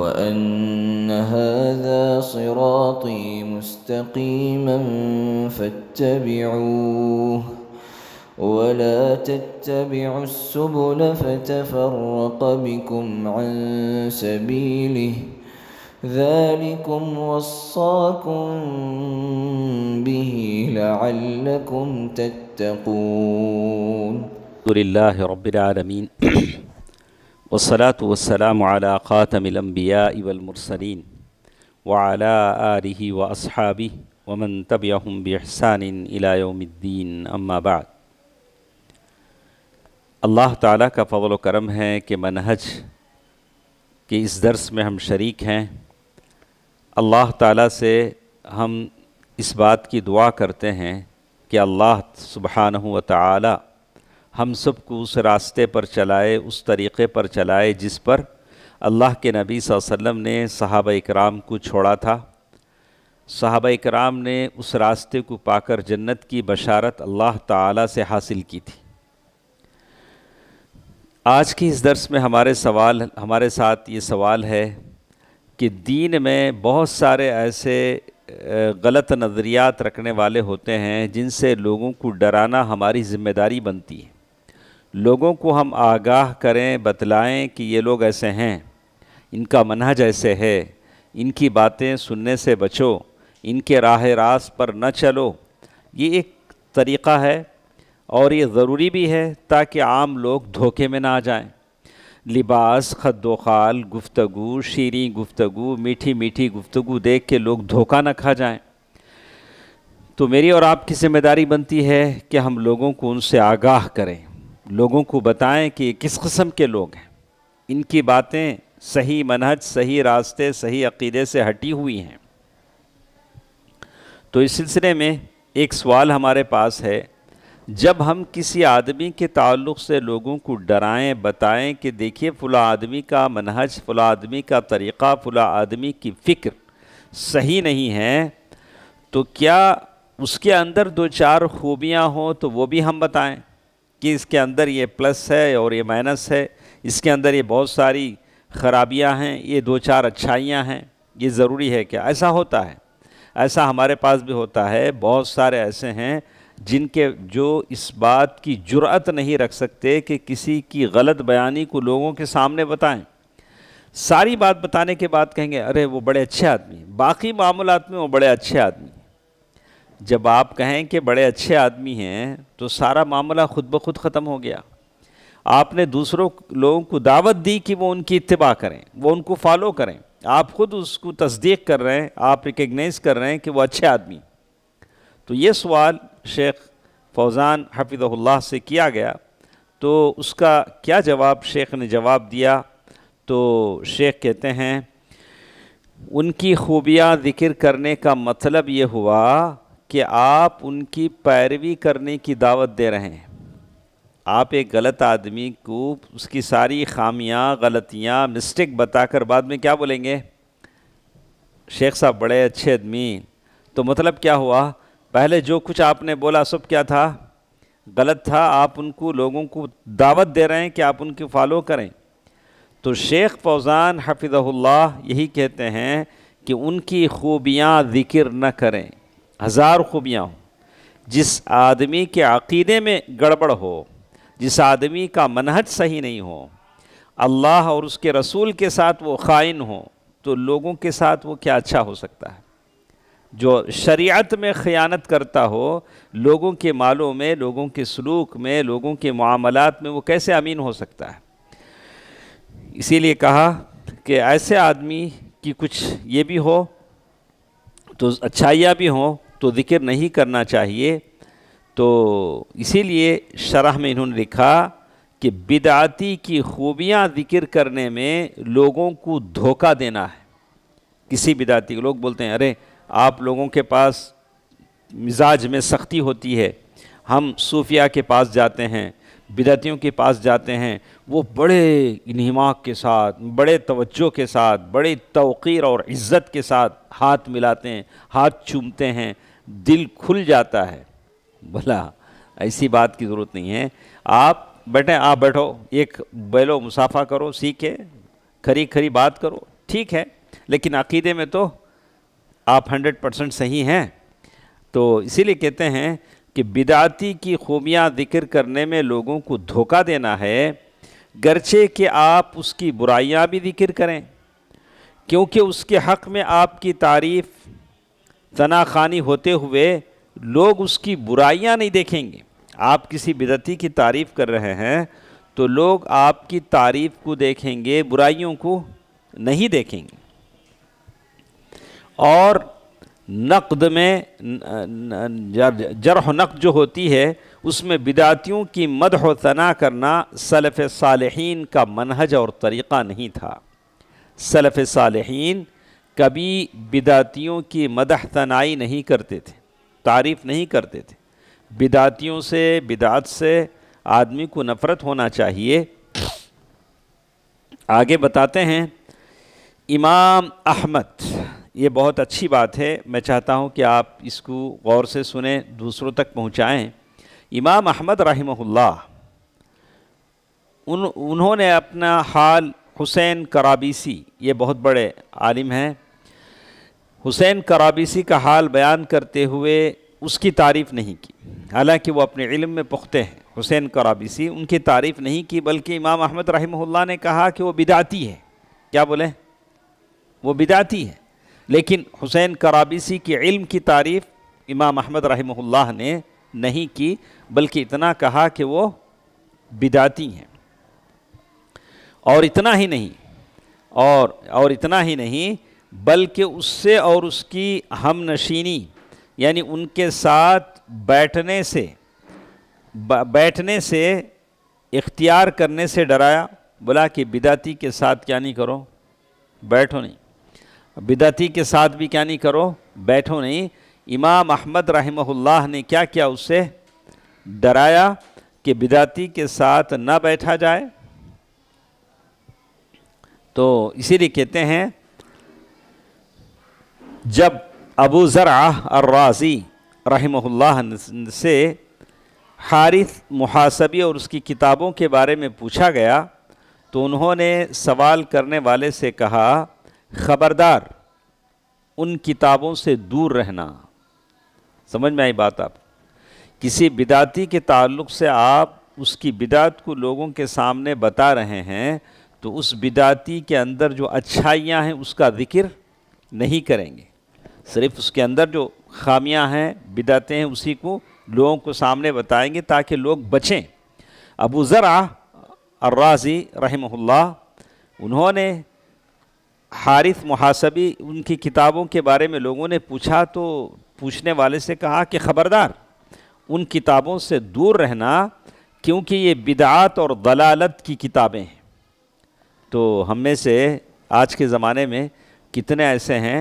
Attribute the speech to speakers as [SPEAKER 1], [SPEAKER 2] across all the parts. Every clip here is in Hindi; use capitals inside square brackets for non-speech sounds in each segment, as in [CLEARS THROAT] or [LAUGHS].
[SPEAKER 1] وأن هذا صراطي مستقيما فاتبعوه ولا تتبعوا السبل فتفرق بكم عن سبيله ذلكم وصاكم به لعلكم تتقون الحمد لله رب العالمين [CLEARS THROAT] वसलात वसलाम ख़ातमिलम्बिया इवलमरसलिन वाला आलि व असहाबी वमन तबियाम बहसान इलायोमद्दीन अम्माबाद अल्लाह ताला का फ़ल करम है कि मनहज के इस दर्स में हम शरीक हैं अल्लाह ताला से हम इस बात की दुआ करते हैं कि अल्लाह सुबहान व ताली हम सबको उस रास्ते पर चलाए उस तरीक़े पर चलाए जिस पर अल्लाह के नबी वसल्लम ने सहाब इकराम को छोड़ा था सहाब इकराम ने उस रास्ते को पाकर जन्नत की बशारत अल्लाह ताला से हासिल की थी आज की इस दर्स में हमारे सवाल हमारे साथ ये सवाल है कि दीन में बहुत सारे ऐसे गलत नज़रियात रखने वाले होते हैं जिनसे लोगों को डराना हमारी ज़िम्मेदारी बनती है लोगों को हम आगाह करें बतलाएं कि ये लोग ऐसे हैं इनका मनहज ऐसे है इनकी बातें सुनने से बचो इनके राह रास पर न चलो ये एक तरीक़ा है और ये ज़रूरी भी है ताकि आम लोग धोखे में ना आ जाएं लिबास खद खाल गुफ्तगु शीरी गुफ्तु मीठी मीठी गुफ्तु देख के लोग धोखा ना खा जाएं तो मेरी और आपकी ज़िम्मेदारी बनती है कि हम लोगों को उनसे आगाह करें लोगों को बताएं कि किस कस्म के लोग हैं इनकी बातें सही मनहज सही रास्ते सही अकीदे से हटी हुई हैं तो इस सिलसिले में एक सवाल हमारे पास है जब हम किसी आदमी के ताल्लुक़ से लोगों को डराएं बताएं कि देखिए फ़ला आदमी का मनहज फ़ला आदमी का तरीक़ा फ़ला आदमी की फ़िक्र सही नहीं है तो क्या उसके अंदर दो चार खूबियां हों तो वो भी हम बताएं कि इसके अंदर ये प्लस है और ये माइनस है इसके अंदर ये बहुत सारी खराबियां हैं ये दो चार अच्छाइयां हैं ये ज़रूरी है क्या ऐसा होता है ऐसा हमारे पास भी होता है बहुत सारे ऐसे हैं जिनके जो इस बात की जुरात नहीं रख सकते कि किसी की गलत बयानी को लोगों के सामने बताएं सारी बात बताने के बाद कहेंगे अरे वो बड़े अच्छे आदमी बाकी मामलात में वो बड़े अच्छे आदमी जब आप कहें कि बड़े अच्छे आदमी हैं तो सारा मामला खुद ब खुद ख़त्म हो गया आपने दूसरों लोगों को दावत दी कि वो उनकी इतबा करें वो उनको फॉलो करें आप खुद उसको तस्दीक कर रहे हैं आप रिकगनाइज़ कर रहे हैं कि वो अच्छे आदमी तो ये सवाल शेख फौज़ान हफिज़ल्ला से किया गया तो उसका क्या जवाब शेख ने जवाब दिया तो शेख कहते हैं उनकी खूबियाँ ज़िक्र करने का मतलब ये हुआ कि आप उनकी पैरवी करने की दावत दे रहे हैं आप एक गलत आदमी को उसकी सारी खामियां गलतियां मिस्टेक बताकर बाद में क्या बोलेंगे शेख साहब बड़े अच्छे आदमी तो मतलब क्या हुआ पहले जो कुछ आपने बोला सब क्या था गलत था आप उनको लोगों को दावत दे रहे हैं कि आप उनकी फॉलो करें तो शेख फौज़ान हफिज़ल्ला यही कहते हैं कि उनकी खूबियाँ ज़िक्र न करें हज़ार खूबियाँ हों जिस आदमी के अकीदे में गड़बड़ हो जिस आदमी का मनहज सही नहीं हो अल्लाह और उसके रसूल के साथ वो ख़ाइन हो तो लोगों के साथ वो क्या अच्छा हो सकता है जो शरीयत में ख़यानत करता हो लोगों के मालों में लोगों के सलूक में लोगों के मामलात में वो कैसे अमीन हो सकता है इसीलिए कहा कि ऐसे आदमी की कुछ ये भी हो तो अच्छाइयाँ भी हों तो ज़िक्र नहीं करना चाहिए तो इसीलिए शरह में इन्होंने लिखा कि बिदाती की खूबियाँ ज़िक्र करने में लोगों को धोखा देना है किसी बिदाती लोग बोलते हैं अरे आप लोगों के पास मिजाज में सख्ती होती है हम सूफिया के पास जाते हैं बिदतियों के पास जाते हैं वो बड़े नमाक के साथ बड़े तवज्जो के साथ बड़े तोक़ीर और इज़्ज़त के साथ हाथ मिलाते हैं हाथ चूमते हैं दिल खुल जाता है भला ऐसी बात की ज़रूरत नहीं है आप बैठे आप बैठो एक बैलो मुसाफा करो सीखे खरी खरी बात करो ठीक है लेकिन अकीदे में तो आप हंड्रेड परसेंट सही हैं तो इसीलिए कहते हैं कि बिदाती की खूबियाँ ज़िक्र करने में लोगों को धोखा देना है गरचे कि आप उसकी बुराइयाँ भी ज़िक्र करें क्योंकि उसके हक़ में आपकी तारीफ़ तनाखानी होते हुए लोग उसकी बुराइयाँ नहीं देखेंगे आप किसी बिदती की तारीफ़ कर रहे हैं तो लोग आपकी तारीफ़ को देखेंगे बुराइयों को नहीं देखेंगे और नक़द में जरह नक़द जो होती है उसमें बिदातियों की मदह तना करना सलफ़ सालहीन का मनहज और तरीक़ा नहीं था सलफ़ सालहीन कभी बिदातियों की मदह तनाई नहीं करते थे तारीफ़ नहीं करते थे बिदातियों से बिदात से आदमी को नफ़रत होना चाहिए आगे बताते हैं इमाम अहमद ये बहुत अच्छी बात है मैं चाहता हूँ कि आप इसको गौर से सुने दूसरों तक पहुँचाएँ इमाम अहमद रही उन उन्होंने अपना हाल हुसैन कराबीसी ये बहुत बड़े आलिम हैं हुसैन कराबीसी का हाल बयान करते हुए उसकी तारीफ़ नहीं की हालांकि वो अपने इल्म में पुख्ते हैं हुसैन कराबीसी उनकी तारीफ़ नहीं की बल्कि इमाम अहमद रही ने कहा कि वो बिदाती है क्या बोले वो बिदाती है लेकिन हुसैन कराबीसी के इल्म की तारीफ़ इमाम अहमद रहमल्ला ने नहीं की बल्कि इतना कहा कि वो बिदाती हैं और इतना ही नहीं और और इतना ही नहीं बल्कि उससे और उसकी हम नशीनी यानी उनके साथ बैठने से बैठने से इख्तियार करने से डराया बोला कि बिदाती के साथ क्या नहीं करो बैठो नहीं बिदती के साथ भी क्या नहीं करो बैठो नहीं इमाम अहमद रहमहुल्लाह ने क्या किया उससे डराया कि बिदाती के साथ ना बैठा जाए तो इसीलिए कहते हैं जब अबू ज़रा अर्राज़ी रहमहुल्लाह से हारिस मुहासबी और उसकी किताबों के बारे में पूछा गया तो उन्होंने सवाल करने वाले से कहा खबरदार उन किताबों से दूर रहना समझ में आई बात आप किसी बिदाती के ताल्लुक से आप उसकी बिदात को लोगों के सामने बता रहे हैं तो उस बिदाती के अंदर जो अच्छाइयाँ हैं उसका ज़िक्र नहीं करेंगे सिर्फ उसके अंदर जो खामियां हैं बिदातें हैं उसी को लोगों को सामने बताएंगे ताकि लोग बचें अबू ज़रा अर्राज़ी रहमल्ला उन्होंने हारिस मुहासबी उनकी किताबों के बारे में लोगों ने पूछा तो पूछने वाले से कहा कि ख़बरदार उन किताबों से दूर रहना क्योंकि ये बिदात और दलालत की किताबें हैं तो हम में से आज के ज़माने में कितने ऐसे हैं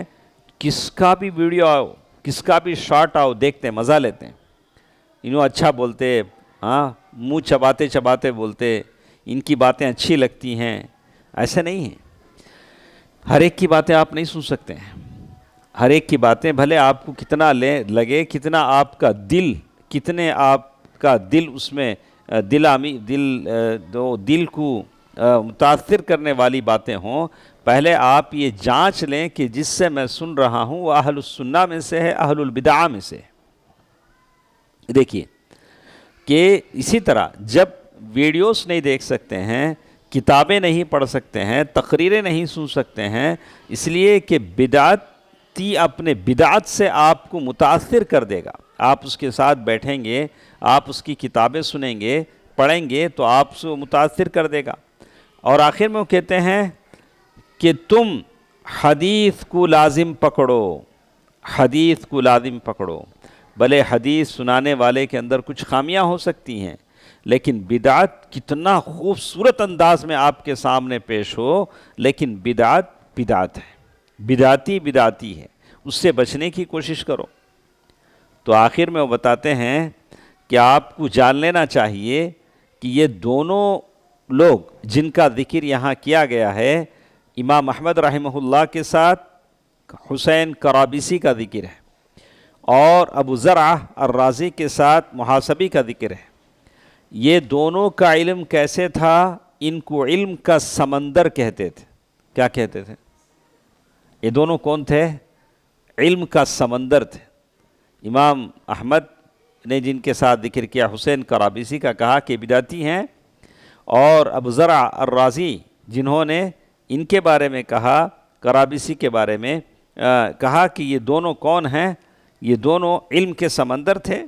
[SPEAKER 1] किसका भी वीडियो आओ किसका भी शॉट आओ देखते हैं मज़ा लेते हैं इन्हों अच्छा बोलते हाँ मुंह चबाते चबाते बोलते इनकी बातें अच्छी लगती हैं ऐसे नहीं हैं हर एक की बातें आप नहीं सुन सकते हैं हर एक की बातें भले आपको कितना ले लगे कितना आपका दिल कितने आपका दिल उसमें दिलामी दिल दो दिल को मुतासर करने वाली बातें हों पहले आप ये जांच लें कि जिससे मैं सुन रहा हूँ वह अहलसन्ना में से है अहलबिदा में से देखिए कि इसी तरह जब वीडियोस नहीं देख सकते हैं किताबें नहीं पढ़ सकते हैं तकरीरें नहीं सुन सकते हैं इसलिए कि बिदाती अपने बिदात से आपको मुतासर कर देगा आप उसके साथ बैठेंगे आप उसकी किताबें सुनेंगे पढ़ेंगे तो आपसे मुतासर कर देगा और आखिर में वो कहते हैं कि तुम हदीस को लाजिम पकड़ो हदीस को लाजिम पकड़ो भले हदीस सुनाने वाले के अंदर कुछ खामियां हो सकती हैं लेकिन बिदात कितना खूबसूरत अंदाज में आपके सामने पेश हो लेकिन बिदात बिदात है बिदाती बिदाती है उससे बचने की कोशिश करो तो आखिर में वो बताते हैं कि आपको जान लेना चाहिए कि ये दोनों लोग जिनका ज़िक्र यहाँ किया गया है इमाम अहमद रहमहुल्लाह के साथ हुसैन कराबिसी का ज़िक्र है और अबू ज़रा अर्राज़ी के साथ मुहासबी का ज़िक्र है ये दोनों का इल्म कैसे था इनको इल्म का समंदर कहते थे क्या कहते थे ये दोनों कौन थे इल्म का समंदर थे इमाम अहमद ने जिनके साथ जिक्र किया हुसैन कराबिसी का कहा कि बिदाती हैं और अब ज़रा अर्राज़ी जिन्होंने इनके बारे में कहा कराबीसी के बारे में आ, कहा कि ये दोनों कौन हैं ये दोनों इल्म के समंदर थे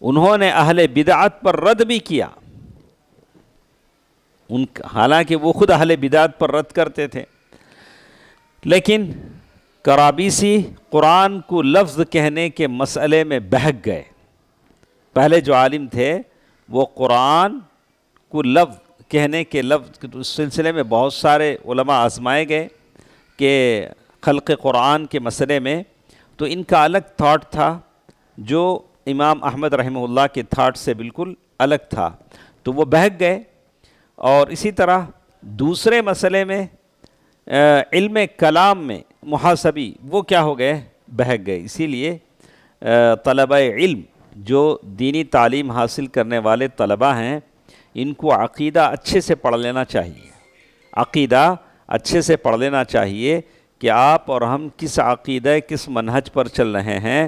[SPEAKER 1] उन्होंने अहले बिदात पर रद्द भी किया उन हालांकि वो खुद अहले बिदात पर रद्द करते थे लेकिन कराबीसी कुरान को लफ्ज़ कहने के मसले में बहक गए पहले जो आलिम थे वो कुरान को लफ्ज़ कहने के लफ्ज़ उस तो सिलसिले में बहुत सारे उलमा आजमाए गए कि खलक़ कुरान के मसले में तो इनका अलग थाट था जो इमाम अहमद रहमल्ला के थाट से बिल्कुल अलग था तो वो बहक गए और इसी तरह दूसरे मसले में इल्म कलाम में मुहासबी वो क्या हो गए बहक गए इसीलिए तलब इल्म जो दीनी तालीम हासिल करने वाले तलबा हैं इनको अकीदा अच्छे से पढ़ लेना चाहिए अकीदा अच्छे से पढ़ लेना चाहिए कि आप और हम किस अकीदे किस मनहज पर चल रहे हैं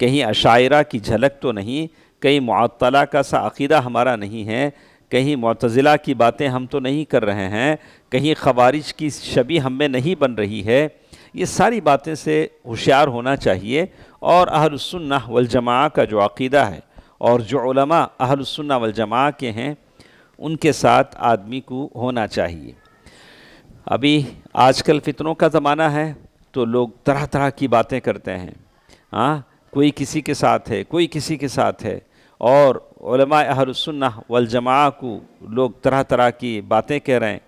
[SPEAKER 1] कहीं अशायरा की झलक तो नहीं कहीं मअतला का सा अकीदा हमारा नहीं है कहीं मतज़िला की बातें हम तो नहीं कर रहे हैं कहीं खबारिश की शबी हम में नहीं बन रही है ये सारी बातें से होशियार होना चाहिए और अहलसन्ना वलजमा का जो अकीदा है और जो उलमा अहलसन्ना वलजमा के हैं उनके साथ आदमी को होना चाहिए अभी आजकल फितनों का ज़माना है तो लोग तरह तरह की बातें करते हैं हाँ कोई किसी के साथ है कोई किसी के साथ है और हरसन्ना वल जमा को लोग तरह तरह की बातें कह रहे हैं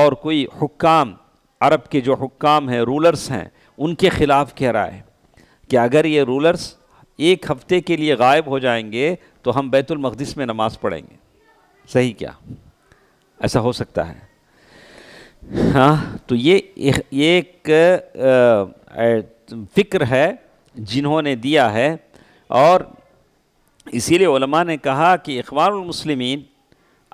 [SPEAKER 1] और कोई हुक्काम अरब के जो हुक्काम हैं रूलर्स हैं उनके ख़िलाफ़ कह रहा है कि अगर ये रूलर्स एक हफ़्ते के लिए गायब हो जाएंगे तो हम बैतुलमक़दस में नमाज़ पढ़ेंगे सही क्या ऐसा हो सकता है हाँ तो ये एक, एक फ़िक्र है जिन्होंने दिया है और इसीलिए उलमा ने कहा कि अखबारमसलिमिन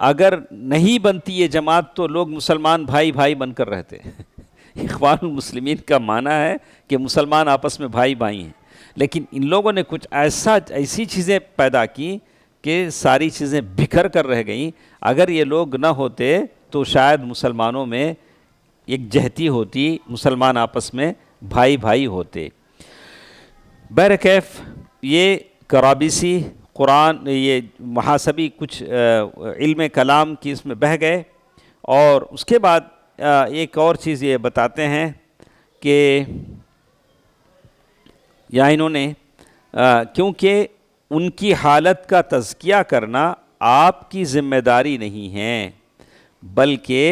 [SPEAKER 1] अगर नहीं बनती ये जमात तो लोग मुसलमान भाई भाई बनकर रहते हैं अखबारमसलिमिन [LAUGHS] का माना है कि मुसलमान आपस में भाई भाई हैं लेकिन इन लोगों ने कुछ ऐसा ऐसी चीज़ें पैदा की कि सारी चीज़ें बिखर कर रह गईं अगर ये लोग ना होते तो शायद मुसलमानों में एक जहती होती मुसलमान आपस में भाई भाई होते बहर कैफ ये कराबिसी कुरान ये महासभी कुछ इल्म कलाम की इसमें बह गए और उसके बाद एक और चीज़ ये बताते हैं कि या इन्होंने क्योंकि उनकी हालत का तज़किया करना आपकी ज़िम्मेदारी नहीं है बल्कि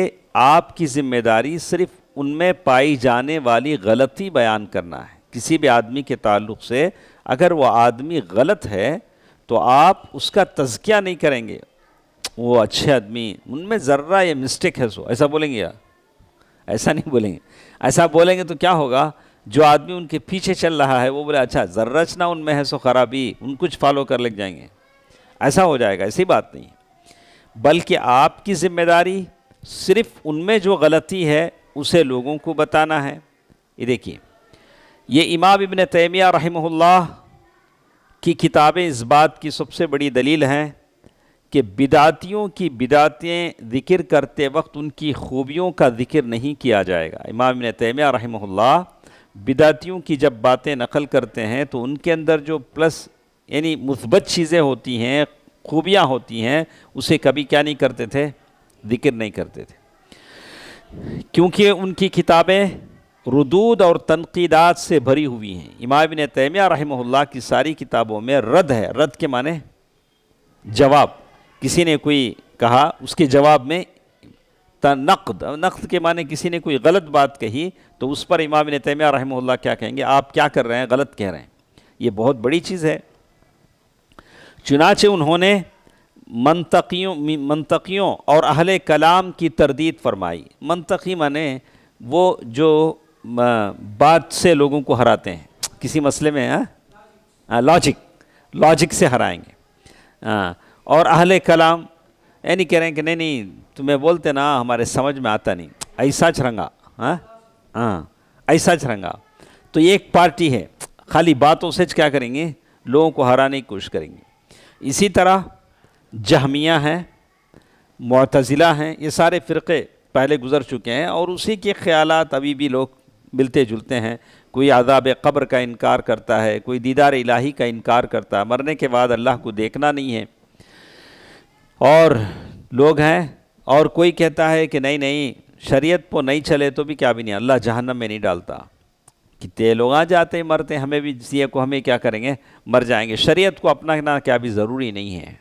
[SPEAKER 1] आपकी ज़िम्मेदारी सिर्फ़ उनमें पाई जाने वाली गलती बयान करना है किसी भी आदमी के ताल्लुक से अगर वह आदमी गलत है तो आप उसका तजकिया नहीं करेंगे वो अच्छे आदमी उनमें ज़र्रा ये मिस्टेक है सो ऐसा बोलेंगे या ऐसा नहीं बोलेंगे ऐसा बोलेंगे तो क्या होगा जो आदमी उनके पीछे चल रहा है वो बोले अच्छा ज़र्रचना उनमें है सो खराबी उन कुछ फॉलो कर लग जाएंगे ऐसा हो जाएगा ऐसी बात नहीं बल्कि आपकी ज़िम्मेदारी सिर्फ़ उनमें जो गलती है उसे लोगों को बताना है ये देखिए ये इमाम इबन तैमिया रहमहुल्लाह की किताबें इस बात की सबसे बड़ी दलील हैं कि बिदातियों की बिदातें ज़िक्र करते वक्त उनकी खूबियों का ज़िक्र नहीं किया जाएगा इमाम इबन तैमिया रहमहुल्लाह बिदातियों की जब बातें नकल करते हैं तो उनके अंदर जो प्लस यानी मुसबत चीज़ें होती हैं खूबियाँ होती हैं उसे कभी क्या नहीं करते थे ज़िक्र नहीं करते थे क्योंकि उनकी किताबें रदूद और तनकीदात से भरी हुई हैं इमाम तैमिया रहमल्ला की सारी किताबों में रद्द है रद्द के माने जवाब किसी ने कोई कहा उसके जवाब में नक़द नक़द के माने किसी ने कोई गलत बात कही तो उस पर इमाम तैमिया रहमल्ला क्या कहेंगे आप क्या कर रहे हैं गलत कह रहे हैं ये बहुत बड़ी चीज़ है चुनाचे उन्होंने मनतकियों मनतकियों और अहल कलाम की तरदीद फरमाई मनतकी माने वो जो बात से लोगों को हराते हैं किसी मसले में लॉजिक हाँ? लॉजिक हाँ, से हराएंगे आ, हाँ, और अहले कलाम ये नहीं कह रहे हैं कि नहीं नहीं तुम्हें बोलते ना हमारे समझ में आता नहीं ऐसा छरंगा हाँ हाँ ऐसा छरंगा तो ये एक पार्टी है खाली बातों से क्या करेंगे लोगों को हराने की कोशिश करेंगे इसी तरह जहमिया हैं मतज़िला हैं ये सारे फ़िरके पहले गुजर चुके हैं और उसी के ख्याल अभी भी लोग मिलते जुलते हैं कोई आदाब कब्र का इनकार करता है कोई दीदार इलाही का इनकार करता है मरने के बाद अल्लाह को देखना नहीं है और लोग हैं और कोई कहता है कि नहीं नहीं शरीयत पर नहीं चले तो भी क्या भी नहीं अल्लाह जहन्नम में नहीं डालता कितने लोग आ जाते हैं मरते हैं हमें भी जिए को हमें क्या करेंगे मर जाएंगे शरीयत को अपनाना क्या भी ज़रूरी नहीं है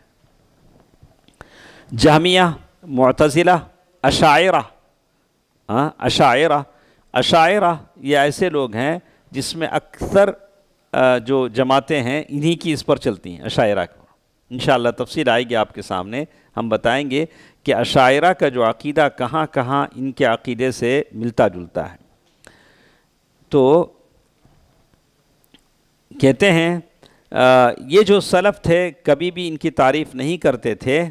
[SPEAKER 1] जहमिया मतज़िला अशायरा हाँ अशायरा अशायरा ये ऐसे लोग हैं जिसमें अक्सर जो जमातें हैं इन्हीं की इस पर चलती हैं अशायरा को इन तफसील आएगी आपके सामने हम बताएंगे कि अशायरा का जो अकीदा कहाँ कहाँ इनके अकीदे से मिलता जुलता है तो कहते हैं आ, ये जो सलफ़ थे कभी भी इनकी तारीफ़ नहीं करते थे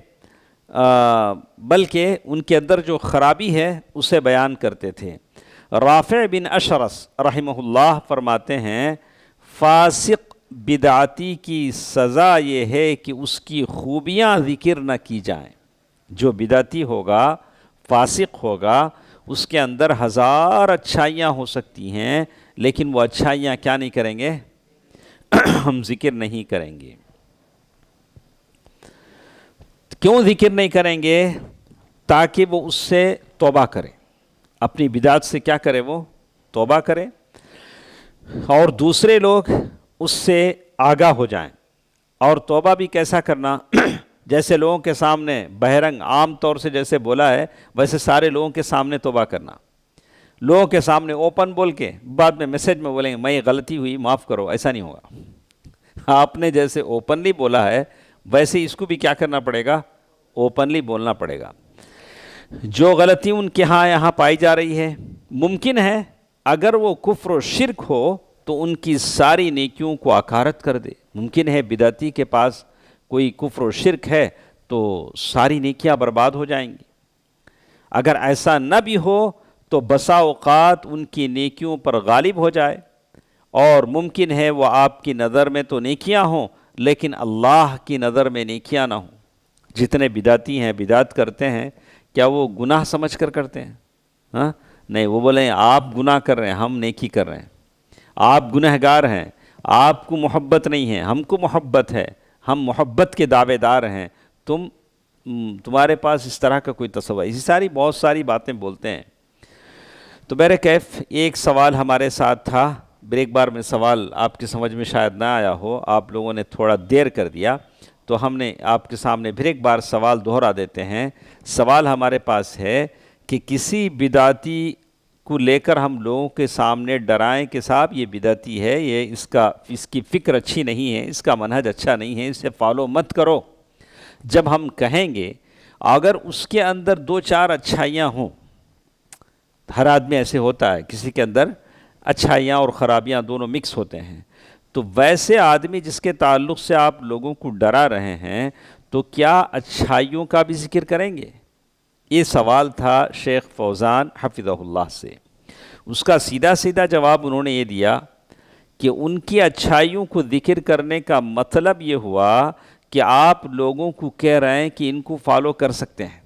[SPEAKER 1] बल्कि उनके अंदर जो ख़राबी है उसे बयान करते थे राफ़ बिन अशरस रहमहुल्लाह फरमाते हैं फासिक बिदाती की सज़ा ये है कि उसकी खूबियाँ ज़िक्र न की जाए जो बिदाती होगा फासिक होगा उसके अंदर हज़ार अच्छाइयाँ हो सकती हैं लेकिन वो अच्छाइयाँ क्या नहीं करेंगे [CLEARS THROAT] हम जिक्र नहीं करेंगे क्यों जिक्र नहीं करेंगे ताकि वो उससे तोबा करें अपनी बिदात से क्या करें वो तोबा करें और दूसरे लोग उससे आगा हो जाएं और तोबा भी कैसा करना [CLEARS THROAT] जैसे लोगों के सामने बहरंग आम तौर से जैसे बोला है वैसे सारे लोगों के सामने तोबा करना लोगों के सामने ओपन बोल के बाद में मैसेज में बोलेंगे मैं गलती हुई माफ़ करो ऐसा नहीं होगा [LAUGHS] आपने जैसे ओपनली बोला है वैसे इसको भी क्या करना पड़ेगा ओपनली बोलना पड़ेगा जो गलती उनके यहाँ यहाँ पाई जा रही है मुमकिन है अगर वो कुफ्र शिरक हो तो उनकी सारी नेकियों को अकारत कर दे मुमकिन है बिदाती के पास कोई कुफ्र व शिरक है तो सारी नेकियां बर्बाद हो जाएंगी अगर ऐसा न भी हो तो बसाओकात उनकी नेकियों पर गालिब हो जाए और मुमकिन है वह आपकी नज़र में तो नेकियां हों लेकिन अल्लाह की नज़र में नेकियां ना हों जितने बिदाती हैं बिदात करते हैं क्या वो गुनाह समझ कर करते हैं हाँ नहीं वो बोले आप गुनाह कर रहे हैं हम नेकी कर रहे हैं आप गुनहगार हैं आपको मोहब्बत नहीं है हमको मोहब्बत है हम मोहब्बत के दावेदार हैं तुम तुम्हारे पास इस तरह का कोई तस्वर इसी सारी बहुत सारी बातें बोलते हैं तो मेरे कैफ एक सवाल हमारे साथ था ब्रेक बार में सवाल आपके समझ में शायद ना आया हो आप लोगों ने थोड़ा देर कर दिया तो हमने आपके सामने फिर एक बार सवाल दोहरा देते हैं सवाल हमारे पास है कि किसी बिदाती को लेकर हम लोगों के सामने डराएं कि साहब ये बिदाती है ये इसका इसकी फ़िक्र अच्छी नहीं है इसका मनहज अच्छा नहीं है इसे फॉलो मत करो जब हम कहेंगे अगर उसके अंदर दो चार अच्छाइयाँ हों हर आदमी ऐसे होता है किसी के अंदर अच्छाइयाँ और ख़राबियाँ दोनों मिक्स होते हैं तो वैसे आदमी जिसके ताल्लुक से आप लोगों को डरा रहे हैं तो क्या अच्छाइयों का भी जिक्र करेंगे ये सवाल था शेख फौज़ान हफिज़ल्ला से उसका सीधा सीधा जवाब उन्होंने ये दिया कि उनकी अच्छाइयों को जिक्र करने का मतलब ये हुआ कि आप लोगों को कह रहे हैं कि इनको फॉलो कर सकते हैं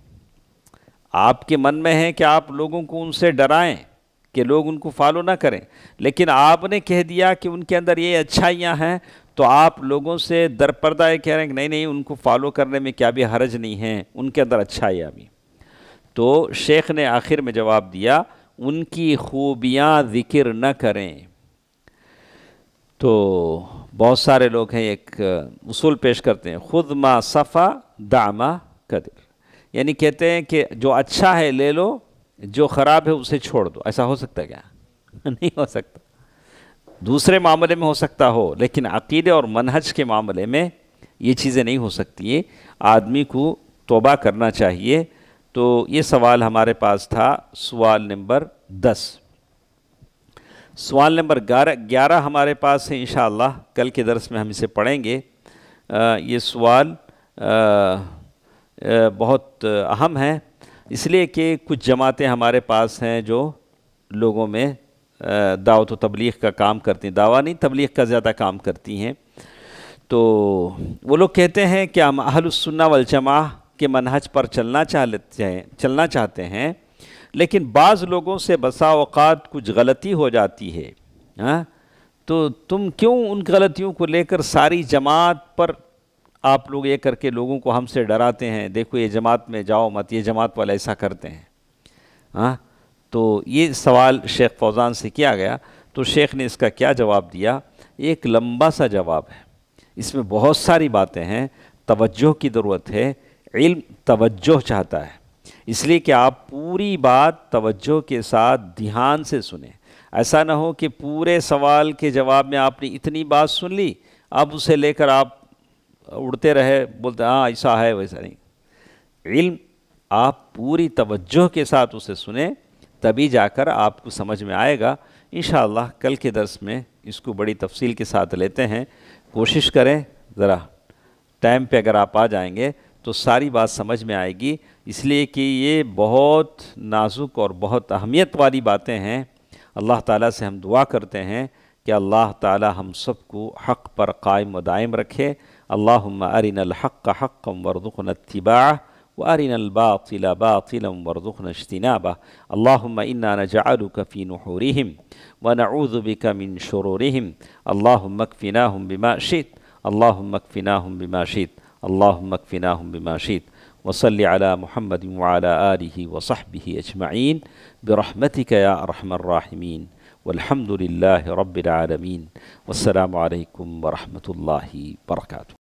[SPEAKER 1] आपके मन में है कि आप लोगों को उनसे डराएं कि लोग उनको फॉलो ना करें लेकिन आपने कह दिया कि उनके अंदर ये अच्छाइयाँ हैं तो आप लोगों से दरपर्दा ये कह रहे हैं कि नहीं नहीं उनको फॉलो करने में क्या भी हरज नहीं है उनके अंदर अच्छाइयाँ भी तो शेख ने आखिर में जवाब दिया उनकी खूबियाँ ज़िक्र न करें तो बहुत सारे लोग हैं एक उसूल पेश करते हैं खुद मा सफ़ा दामा कदर यानी कहते हैं कि जो अच्छा है ले लो जो ख़राब है उसे छोड़ दो ऐसा हो सकता है क्या [LAUGHS] नहीं हो सकता दूसरे मामले में हो सकता हो लेकिन अकीदे और मनहज के मामले में ये चीज़ें नहीं हो सकती है आदमी को तोबा करना चाहिए तो ये सवाल हमारे पास था सवाल नंबर दस सवाल नंबर ग्यारह ग्यारह हमारे पास है इन कल के दरस में हम इसे पढ़ेंगे आ, ये सवाल बहुत अहम है इसलिए कि कुछ जमातें हमारे पास हैं जो लोगों में दावत तबलीग का काम करती हैं दावा नहीं तबलीग का ज़्यादा काम करती हैं तो वो लोग कहते हैं कि हम अहलसन्ना वलजमा के मनहज पर चलना चाहते हैं चलना चाहते हैं लेकिन बाज़ लोगों से बसा कुछ गलती हो जाती है हा? तो तुम क्यों उन गलतियों को लेकर सारी जमात पर आप लोग ये करके लोगों को हमसे डराते हैं देखो ये जमात में जाओ मत ये जमात वाला ऐसा करते हैं हाँ तो ये सवाल शेख फौजान से किया गया तो शेख ने इसका क्या जवाब दिया एक लंबा सा जवाब है इसमें बहुत सारी बातें हैं तवज्जो की ज़रूरत है इल्म तवज्जो चाहता है इसलिए कि आप पूरी बात तवज्जो के साथ ध्यान से सुने ऐसा ना हो कि पूरे सवाल के जवाब में आपने इतनी बात सुन ली अब उसे लेकर आप उड़ते रहे बोलते हाँ ऐसा है वैसा नहीं इल्म आप पूरी तवज्जो के साथ उसे सुने तभी जाकर आपको समझ में आएगा इन कल के दर्स में इसको बड़ी तफसील के साथ लेते हैं कोशिश करें ज़रा टाइम पे अगर आप आ जाएंगे तो सारी बात समझ में आएगी इसलिए कि ये बहुत नाजुक और बहुत अहमियत वाली बातें हैं अल्लाह ताला से हम दुआ करते हैं कि अल्लाह ताला हम सबको हक़ पर कायम व दायम रखे اللهم أرنا الحق حقا وارزقنا اتباعه وارنا الباطل باطلا وارزقنا اجتنابه اللهم انا نجعلك في نحورهم ونعوذ بك من شرورهم اللهم اكفناهم بما شئت اللهم اكفناهم بما شئت اللهم اكفناهم بما شئت وصل على محمد وعلى اله وصحبه اجمعين برحمتك يا ارحم الراحمين والحمد لله رب العالمين والسلام عليكم ورحمه الله وبركاته